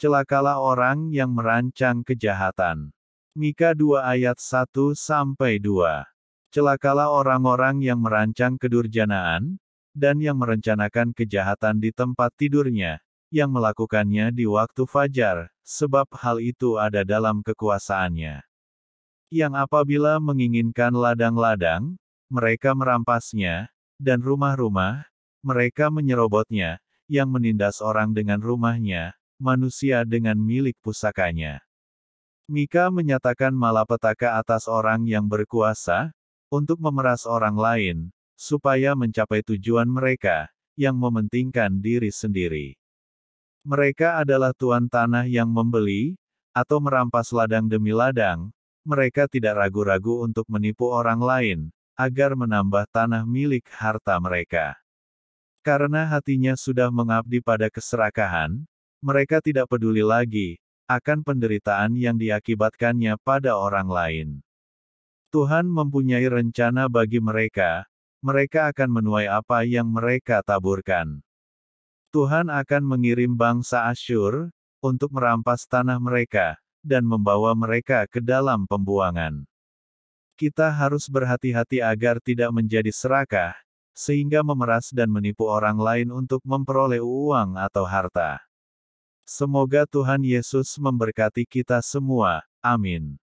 celakalah orang yang merancang kejahatan. Mika 2 ayat 1 sampai 2. Celakalah orang-orang yang merancang kedurjanaan dan yang merencanakan kejahatan di tempat tidurnya, yang melakukannya di waktu fajar, sebab hal itu ada dalam kekuasaannya. Yang apabila menginginkan ladang-ladang, mereka merampasnya, dan rumah-rumah, mereka menyerobotnya, yang menindas orang dengan rumahnya, manusia dengan milik pusakanya. Mika menyatakan malapetaka atas orang yang berkuasa, untuk memeras orang lain, supaya mencapai tujuan mereka, yang mementingkan diri sendiri. Mereka adalah tuan tanah yang membeli, atau merampas ladang demi ladang, mereka tidak ragu-ragu untuk menipu orang lain, agar menambah tanah milik harta mereka. Karena hatinya sudah mengabdi pada keserakahan, mereka tidak peduli lagi akan penderitaan yang diakibatkannya pada orang lain. Tuhan mempunyai rencana bagi mereka, mereka akan menuai apa yang mereka taburkan. Tuhan akan mengirim bangsa Asyur untuk merampas tanah mereka dan membawa mereka ke dalam pembuangan. Kita harus berhati-hati agar tidak menjadi serakah, sehingga memeras dan menipu orang lain untuk memperoleh uang atau harta. Semoga Tuhan Yesus memberkati kita semua. Amin.